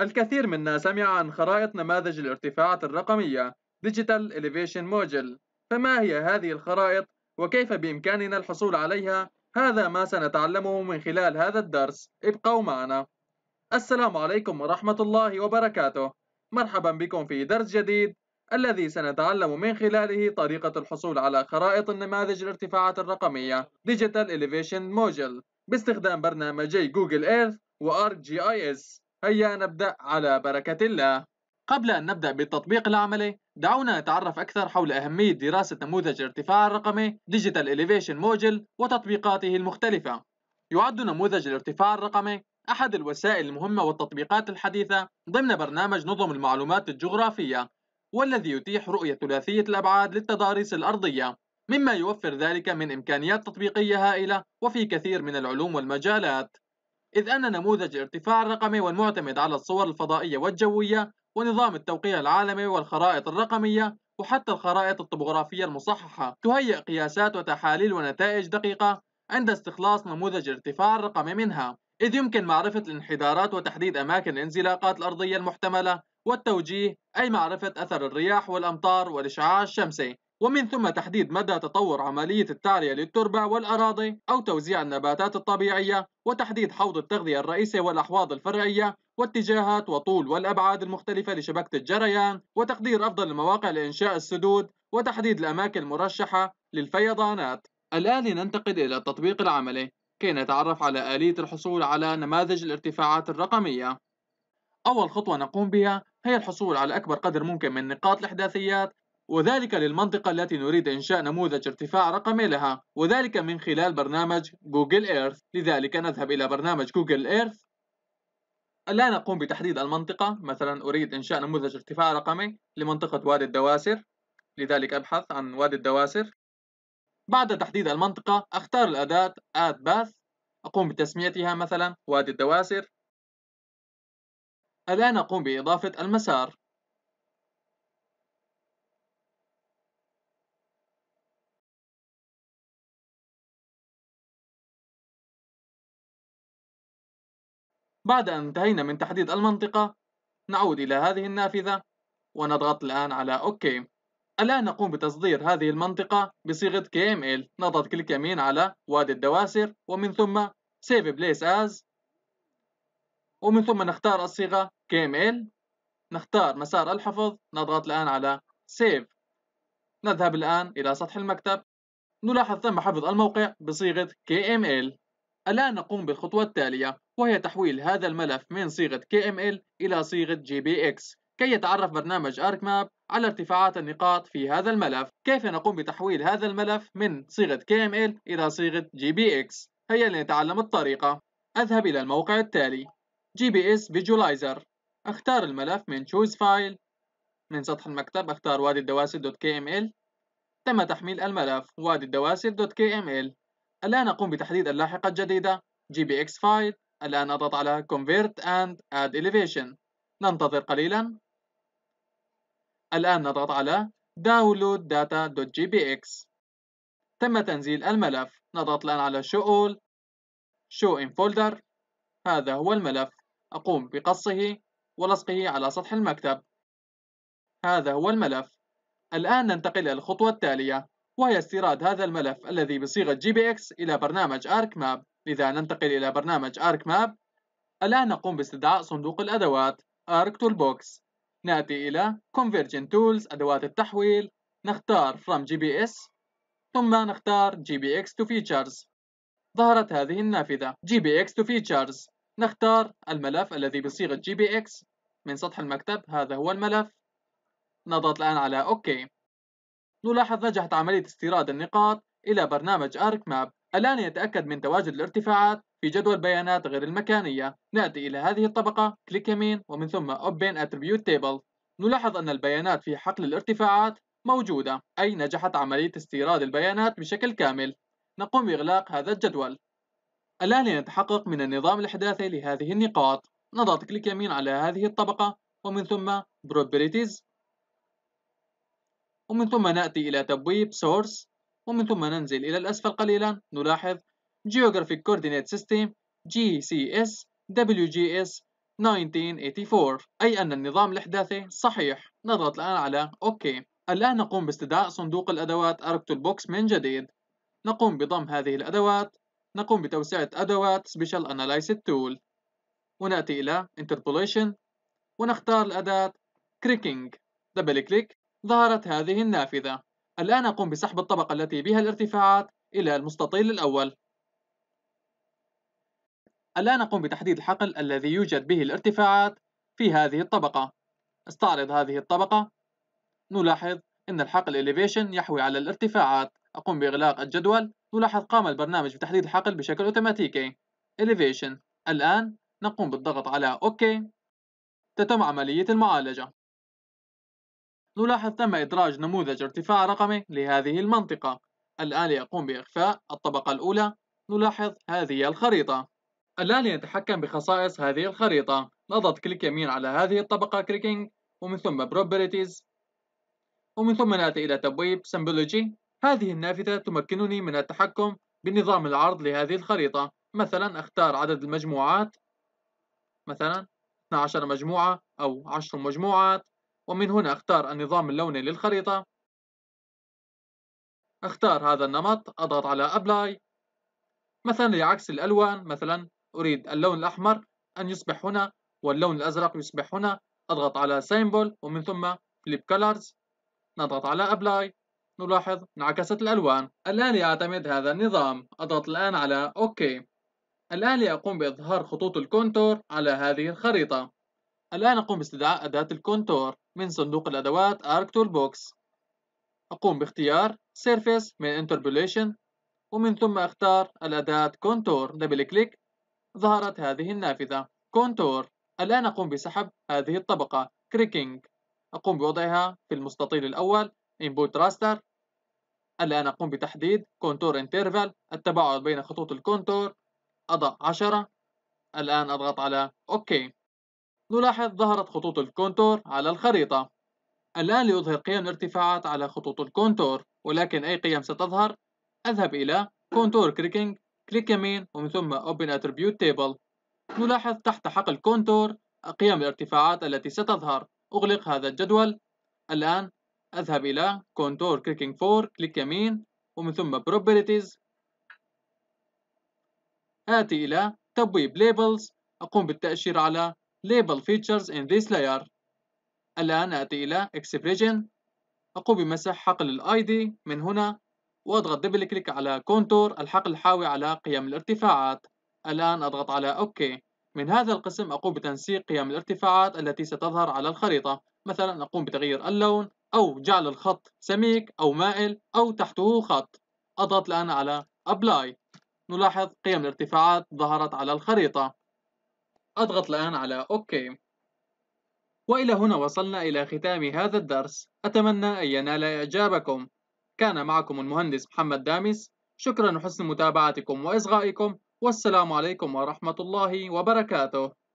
الكثير منا سمع عن خرائط نماذج الارتفاعات الرقمية Digital Elevation Module فما هي هذه الخرائط وكيف بإمكاننا الحصول عليها هذا ما سنتعلمه من خلال هذا الدرس ابقوا معنا السلام عليكم ورحمة الله وبركاته مرحبا بكم في درس جديد الذي سنتعلم من خلاله طريقة الحصول على خرائط النماذج الارتفاعات الرقمية Digital Elevation Module باستخدام برنامجي جوجل ايرث وارك جي اي اس هيا نبدأ على بركة الله قبل أن نبدأ بالتطبيق العملي دعونا نتعرف أكثر حول أهمية دراسة نموذج الارتفاع الرقمي Digital Elevation Module وتطبيقاته المختلفة يعد نموذج الارتفاع الرقمي أحد الوسائل المهمة والتطبيقات الحديثة ضمن برنامج نظم المعلومات الجغرافية والذي يتيح رؤية ثلاثية الأبعاد للتضاريس الأرضية مما يوفر ذلك من إمكانيات تطبيقية هائلة وفي كثير من العلوم والمجالات إذ أن نموذج الارتفاع الرقمي والمعتمد على الصور الفضائية والجوية ونظام التوقيع العالمي والخرائط الرقمية وحتى الخرائط الطبوغرافية المصححة تهيئ قياسات وتحاليل ونتائج دقيقة عند استخلاص نموذج الارتفاع الرقمي منها إذ يمكن معرفة الانحدارات وتحديد أماكن الانزلاقات الأرضية المحتملة والتوجيه أي معرفة أثر الرياح والأمطار والإشعاع الشمسي ومن ثم تحديد مدى تطور عملية التعرية للتربة والأراضي أو توزيع النباتات الطبيعية وتحديد حوض التغذية الرئيسي والأحواض الفرعية واتجاهات وطول والأبعاد المختلفة لشبكة الجريان وتقدير أفضل المواقع لإنشاء السدود وتحديد الأماكن المرشحة للفيضانات الآن لننتقل إلى التطبيق العملي كي نتعرف على آلية الحصول على نماذج الارتفاعات الرقمية أول خطوة نقوم بها هي الحصول على أكبر قدر ممكن من نقاط الإحداثيات وذلك للمنطقة التي نريد إنشاء نموذج ارتفاع رقمي لها وذلك من خلال برنامج جوجل إيرث لذلك نذهب إلى برنامج جوجل إيرث لا نقوم بتحديد المنطقة مثلا أريد إنشاء نموذج ارتفاع رقمي لمنطقة وادي الدواسر لذلك أبحث عن وادي الدواسر بعد تحديد المنطقة أختار الأداة add path أقوم بتسميتها مثلا وادي الدواسر الآن أقوم بإضافة المسار بعد أن انتهينا من تحديد المنطقة نعود إلى هذه النافذة ونضغط الآن على OK الآن نقوم بتصدير هذه المنطقة بصيغة KML نضغط كليك يمين على وادي الدواسر ومن ثم Save Place As ومن ثم نختار الصيغة KML نختار مسار الحفظ نضغط الآن على Save نذهب الآن إلى سطح المكتب نلاحظ تم حفظ الموقع بصيغة KML الآن نقوم بالخطوة التالية وهي تحويل هذا الملف من صيغة KML إلى صيغة JPX كي يتعرف برنامج ArcMap على ارتفاعات النقاط في هذا الملف كيف نقوم بتحويل هذا الملف من صيغة KML إلى صيغة JPX هيا لنتعلم الطريقة أذهب إلى الموقع التالي GBS Visualizer أختار الملف من Choose File من سطح المكتب أختار وادي الدواسر .kml تم تحميل الملف وادي الدواسر .kml الآن أقوم بتحديد اللاحقة الجديدة GBX file الآن أضغط على Convert and Add Elevation ننتظر قليلا الآن نضغط على Download Data.gbx تم تنزيل الملف نضغط الآن على Show All Show in Folder هذا هو الملف أقوم بقصه ولصقه على سطح المكتب هذا هو الملف الآن ننتقل إلى الخطوة التالية وهي استيراد هذا الملف الذي بصيغة جي بي إكس إلى برنامج آرك ماب لذا ننتقل إلى برنامج آرك ماب الآن نقوم باستدعاء صندوق الأدوات آرك تول بوكس نأتي إلى Convergent Tools أدوات التحويل نختار From GBS ثم نختار GBX to Features ظهرت هذه النافذة GBX to Features نختار الملف الذي بصيغة GBX من سطح المكتب هذا هو الملف نضغط الآن على OK نلاحظ نجحت عملية استيراد النقاط إلى برنامج أرك ماب الآن يتأكد من تواجد الارتفاعات في جدول بيانات غير المكانية نأتي إلى هذه الطبقة كليك يمين ومن ثم Open Attribute Table نلاحظ أن البيانات في حقل الارتفاعات موجودة أي نجحت عملية استيراد البيانات بشكل كامل نقوم بإغلاق هذا الجدول الآن لنتحقق من النظام الإحداثي لهذه النقاط نضغط كليك يمين على هذه الطبقة ومن ثم Properties ومن ثم نأتي إلى تبويب Source ومن ثم ننزل إلى الأسفل قليلا نلاحظ Geographic Coordinate System GCS WGS 1984 أي أن النظام الإحداثي صحيح نضغط الآن على OK الآن نقوم باستدعاء صندوق الأدوات أركتول بوكس من جديد نقوم بضم هذه الأدوات نقوم بتوسعة أدوات Special Analysis Tool ونأتي إلى Interpolation ونختار الأداة Cricking دبل كليك ظهرت هذه النافذة الآن أقوم بسحب الطبقة التي بها الارتفاعات إلى المستطيل الأول الآن أقوم بتحديد الحقل الذي يوجد به الارتفاعات في هذه الطبقة استعرض هذه الطبقة نلاحظ أن الحقل Elevation يحوي على الارتفاعات أقوم بإغلاق الجدول نلاحظ قام البرنامج بتحديد الحقل بشكل أوتوماتيكي Elevation الآن نقوم بالضغط على OK تتم عملية المعالجة نلاحظ تم إدراج نموذج ارتفاع رقمي لهذه المنطقة الآلي يقوم بإخفاء الطبقة الأولى نلاحظ هذه الخريطة الآلي يتحكم بخصائص هذه الخريطة نضغط كليك يمين على هذه الطبقة كليكينج ومن ثم Properties ومن ثم نأتي إلى تبويب سمبولوجي هذه النافذة تمكنني من التحكم بنظام العرض لهذه الخريطة مثلا أختار عدد المجموعات مثلا 12 مجموعة أو 10 مجموعات ومن هنا اختار النظام اللوني للخريطة اختار هذا النمط اضغط على ابلاي مثلا لعكس الالوان مثلا اريد اللون الاحمر ان يصبح هنا واللون الازرق يصبح هنا اضغط على سيمبل ومن ثم فليب كولرز نضغط على ابلاي نلاحظ انعكست الالوان الان يعتمد هذا النظام اضغط الان على اوكي الان يقوم باظهار خطوط الكونتور على هذه الخريطة الان اقوم باستدعاء اداة الكونتور من صندوق الأدوات Arc Toolbox أقوم باختيار Surface من Interpolation ومن ثم أختار الأداة Contour دبل كليك ظهرت هذه النافذة Contour الآن أقوم بسحب هذه الطبقة Cricking أقوم بوضعها في المستطيل الأول Input Raster الآن أقوم بتحديد Contour Interval التباعد بين خطوط الكونتور أضع 10 الآن أضغط على OK نلاحظ ظهرت خطوط الكونتور على الخريطة الآن لأظهر قيم الارتفاعات على خطوط الكونتور ولكن أي قيم ستظهر؟ أذهب إلى Contour Clicking كليك يمين ومن ثم Open Attribute Table نلاحظ تحت حق الكونتور قيم الارتفاعات التي ستظهر أغلق هذا الجدول الآن أذهب إلى Contour Clicking 4 كليك يمين ومن ثم Properties آتي إلى تبويب Labels أقوم بالتأشير على label features in this layer الآن آتي إلى expression أقوم بمسح حقل الـ ID من هنا وأضغط دبل كليك على Contour الحقل الحاوي على قيم الارتفاعات الآن أضغط على OK من هذا القسم أقوم بتنسيق قيم الارتفاعات التي ستظهر على الخريطة مثلا أقوم بتغيير اللون أو جعل الخط سميك أو مائل أو تحته خط أضغط الآن على Apply نلاحظ قيم الارتفاعات ظهرت على الخريطة أضغط الآن على OK وإلى هنا وصلنا إلى ختام هذا الدرس أتمنى أن ينال إعجابكم كان معكم المهندس محمد دامس شكرا لحسن متابعتكم وإصغائكم والسلام عليكم ورحمة الله وبركاته